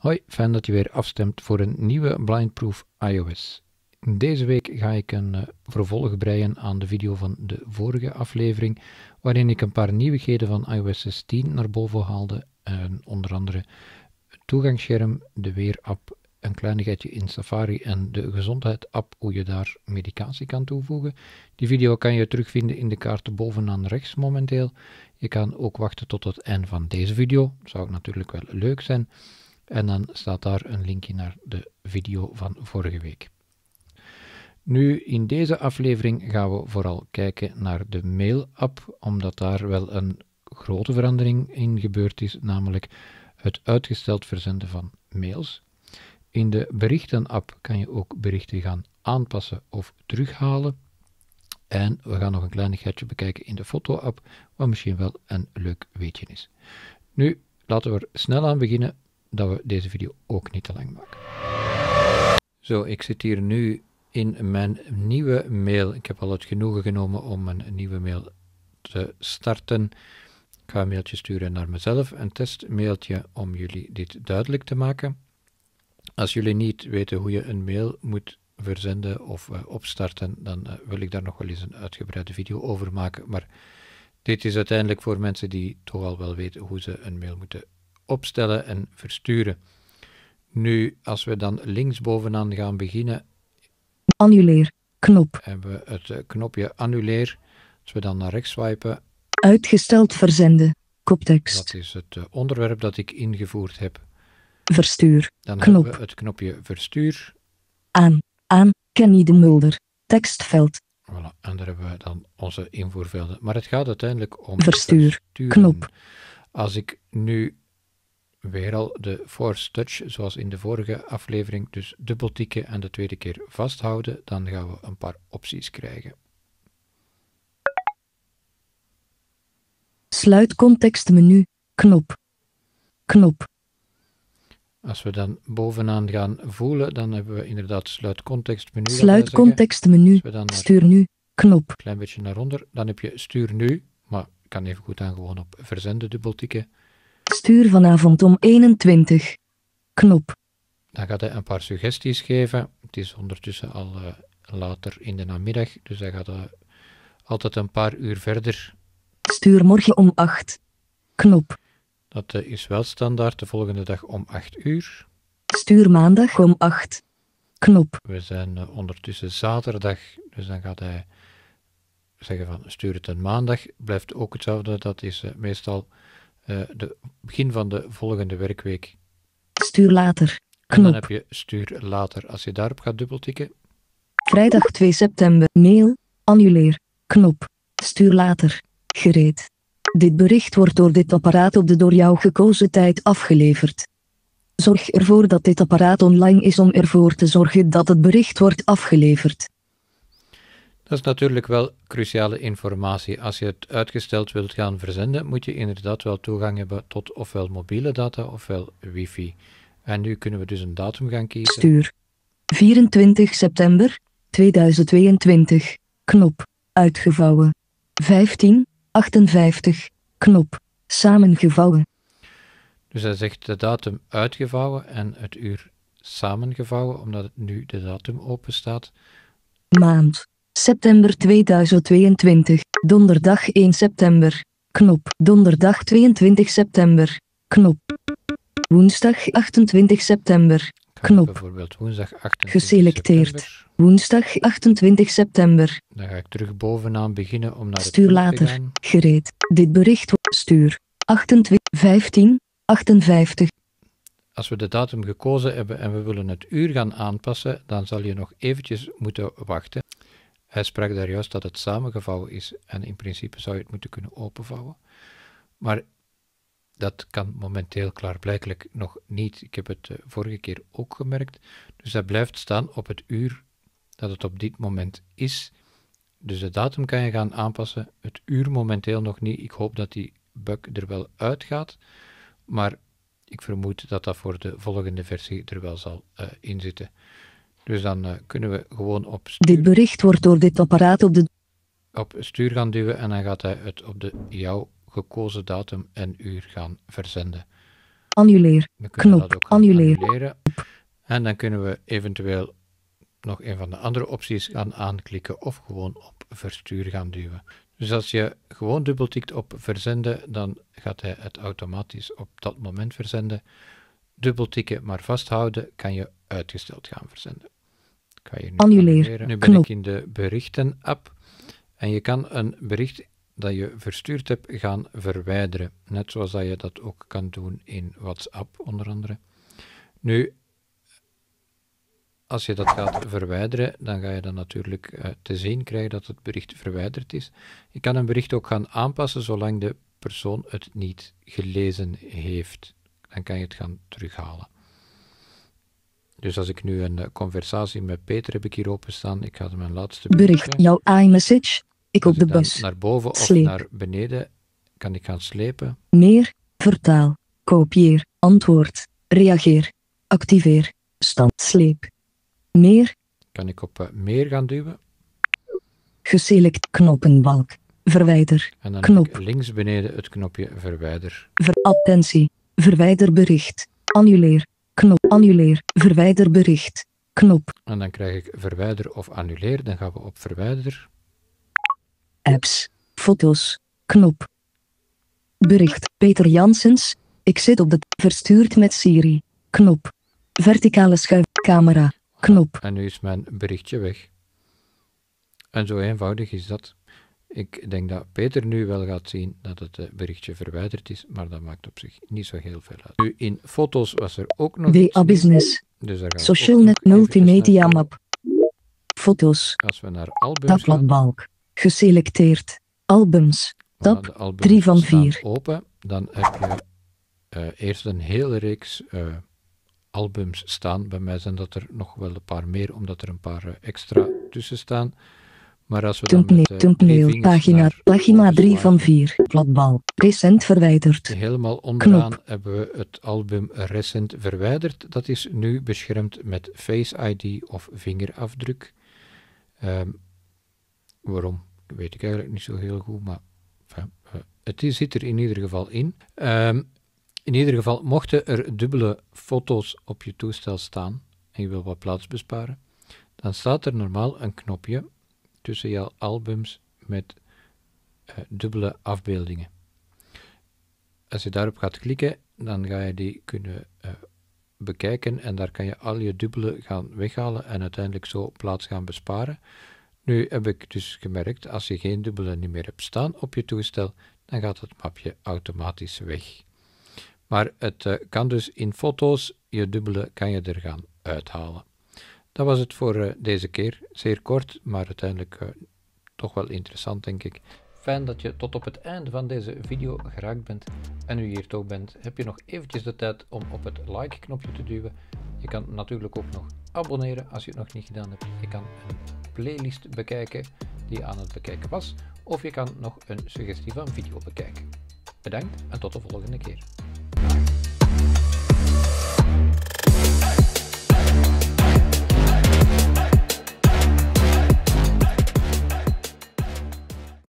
Hoi, fijn dat je weer afstemt voor een nieuwe Blindproof iOS. Deze week ga ik een eh, vervolg breien aan de video van de vorige aflevering, waarin ik een paar nieuwigheden van iOS 16 naar boven haalde. En onder andere het toegangsscherm, de weerapp, een kleinigheidje in Safari en de gezondheid-app, hoe je daar medicatie kan toevoegen. Die video kan je terugvinden in de kaarten bovenaan rechts momenteel. Je kan ook wachten tot het einde van deze video, zou natuurlijk wel leuk zijn. En dan staat daar een linkje naar de video van vorige week. Nu, in deze aflevering gaan we vooral kijken naar de mail-app, omdat daar wel een grote verandering in gebeurd is, namelijk het uitgesteld verzenden van mails. In de berichten-app kan je ook berichten gaan aanpassen of terughalen. En we gaan nog een kleinigheidje bekijken in de foto-app, wat misschien wel een leuk weetje is. Nu, laten we er snel aan beginnen dat we deze video ook niet te lang maken. Zo, ik zit hier nu in mijn nieuwe mail. Ik heb al het genoegen genomen om een nieuwe mail te starten. Ik ga een mailtje sturen naar mezelf, een testmailtje om jullie dit duidelijk te maken. Als jullie niet weten hoe je een mail moet verzenden of eh, opstarten, dan eh, wil ik daar nog wel eens een uitgebreide video over maken. Maar dit is uiteindelijk voor mensen die toch al wel weten hoe ze een mail moeten opstellen en versturen. Nu, als we dan linksbovenaan gaan beginnen... Annuleer, knop. Hebben we het eh, knopje annuleer. Als we dan naar rechts swipen... Uitgesteld verzenden, koptekst. Dat is het eh, onderwerp dat ik ingevoerd heb. Verstuur, dan hebben we het knopje verstuur. Aan, aan, Kenny de Mulder, tekstveld. Voilà, en daar hebben we dan onze invoervelden. Maar het gaat uiteindelijk om... Verstuur, knop. Als ik nu weer al de force touch, zoals in de vorige aflevering, dus dubbel tikken en de tweede keer vasthouden, dan gaan we een paar opties krijgen. Sluit contextmenu, knop, knop. Als we dan bovenaan gaan voelen, dan hebben we inderdaad sluit contextmenu. Sluit contextmenu, stuur nu, knop. klein beetje naar onder, dan heb je stuur nu, maar kan even goed aan gewoon op verzenden dubbeltikken. Stuur vanavond om 21. Knop. Dan gaat hij een paar suggesties geven. Het is ondertussen al eh, later in de namiddag, dus hij gaat uh, altijd een paar uur verder. Stuur morgen om 8. Knop. Dat eh, is wel standaard de volgende dag om 8 uur. Stuur maandag om 8. Knop. We zijn ondertussen zaterdag, dus dan gaat hij zeggen van stuur het een maandag. Blijft ook hetzelfde, dat is meestal eh, de begin van de volgende werkweek. Stuur later. Knop. dan heb je stuur later. Als je daarop gaat dubbeltikken. Vrijdag 2 september. Mail. Annuleer. Knop. Stuur later. Gereed. Dit bericht wordt door dit apparaat op de door jou gekozen tijd afgeleverd. Zorg ervoor dat dit apparaat online is om ervoor te zorgen dat het bericht wordt afgeleverd. Dat is natuurlijk wel cruciale informatie. Als je het uitgesteld wilt gaan verzenden, moet je inderdaad wel toegang hebben tot ofwel mobiele data ofwel wifi. En nu kunnen we dus een datum gaan kiezen. Stuur. 24 september 2022. Knop. Uitgevouwen. 1558. Knop. Samengevouwen. Dus hij zegt de datum uitgevouwen en het uur samengevouwen, omdat het nu de datum open staat. Maand september 2022, donderdag 1 september, knop, donderdag 22 september, knop, woensdag 28 september, knop, bijvoorbeeld woensdag 28 geselecteerd, woensdag 28 september. Dan ga ik terug bovenaan beginnen om naar Stuur later, te gaan. gereed, dit bericht, stuur, 28, 15, 58. Als we de datum gekozen hebben en we willen het uur gaan aanpassen, dan zal je nog eventjes moeten wachten. Hij sprak daar juist dat het samengevouwen is en in principe zou je het moeten kunnen openvouwen. Maar dat kan momenteel klaarblijkelijk nog niet. Ik heb het eh, vorige keer ook gemerkt. Dus dat blijft staan op het uur dat het op dit moment is. Dus de datum kan je gaan aanpassen. Het uur momenteel nog niet. Ik hoop dat die bug er wel uitgaat. Maar ik vermoed dat dat voor de volgende versie er wel zal uh, eh, inzitten. Dus dan eh, kunnen we gewoon op stuur... Dit bericht wordt door dit apparaat op de... Op stuur gaan duwen en dan gaat hij het op de jouw gekozen datum en uur gaan verzenden. Annuleer. We kunnen Knop. dat ook annuleren. En dan kunnen we eventueel nog een van de andere opties gaan aanklikken of gewoon op verstuur gaan duwen. Dus als je gewoon dubbeltikt op verzenden, dan gaat hij het automatisch op dat moment verzenden. Dubbeltikken maar vasthouden kan je uitgesteld gaan verzenden nu Annuleren. Nu ben ik in de berichten-app en je kan een bericht dat je verstuurd hebt gaan verwijderen. Net zoals dat je dat ook kan doen in WhatsApp onder andere. Nu, als je dat gaat verwijderen, dan ga je dan natuurlijk eh, te zien krijgen dat het bericht verwijderd is. Je kan een bericht ook gaan aanpassen zolang de persoon het niet gelezen heeft. Dan kan je het gaan terughalen. Dus als ik nu een eh, conversatie met Peter heb ik hier openstaan. Ik ga mijn laatste bericht. Jouw iMessage. Ik op de bus. Naar boven of naar beneden kan ik gaan slepen. Meer. Vertaal. Kopieer. Antwoord. Reageer. Activeer. Stand. Sleep. Meer. Kan ik op eh, meer gaan duwen. Geselect knoppenbalk. Verwijder. En dan knop. links beneden het knopje verwijder. Ver Verwijder bericht. Annuleer knop annuleer, verwijder bericht, knop. En dan krijg ik verwijder of annuleer, dan gaan we op verwijder. Apps, foto's, knop. Bericht, Peter Jansens, ik zit op de verstuurd met Siri, knop. Verticale schuifcamera, knop. En nu is mijn berichtje weg. En zo eenvoudig is dat. Ik denk dat Peter nu wel gaat zien dat het eh, berichtje verwijderd is, maar dat maakt op zich niet zo heel veel uit. Nu, in foto's was er ook nog WA Business. Dus daar Social net multimedia map. Foto's. Als we naar albums balk. Geselecteerd. Albums. Tab. 3 van 4. Open. Dan heb je eh, eerst een hele reeks eh, albums staan. Bij mij zijn dat er nog wel een paar meer, omdat er een paar extra tussen staan. Maar als eh, pagina, pagina 3 van 4, platbal, recent verwijderd. Helemaal onderaan Knop. hebben we het album recent verwijderd. Dat is nu beschermd met Face ID of vingerafdruk. Um, waarom, weet ik eigenlijk niet zo heel goed, maar enfin, eh, het is, zit er in ieder geval in. Ehm, in ieder geval, mochten er dubbele foto's op je toestel staan en je wil wat plaats besparen, dan staat er normaal een knopje tussen jouw albums met eh, dubbele afbeeldingen. Als je daarop gaat klikken, dan ga je die kunnen eh, bekijken en daar kan je al je dubbele gaan weghalen en uiteindelijk zo plaats gaan besparen. Nu heb ik dus gemerkt, als je geen dubbele niet meer hebt staan op je toestel, dan gaat het mapje automatisch weg. Maar het eh, kan dus in foto's, je dubbele kan je er gaan uithalen. Dat was het voor eh, deze keer. Zeer kort, maar uiteindelijk eh, toch wel interessant, denk ik. Fijn dat je tot op het einde van deze video geraakt bent. En nu hier toch bent, heb je nog eventjes de tijd om op het like knopje te duwen. Je kan natuurlijk ook nog abonneren als je het nog niet gedaan hebt. Je kan een playlist bekijken die aan het bekijken was. Of je kan nog een suggestie van video bekijken. Bedankt en tot de volgende keer.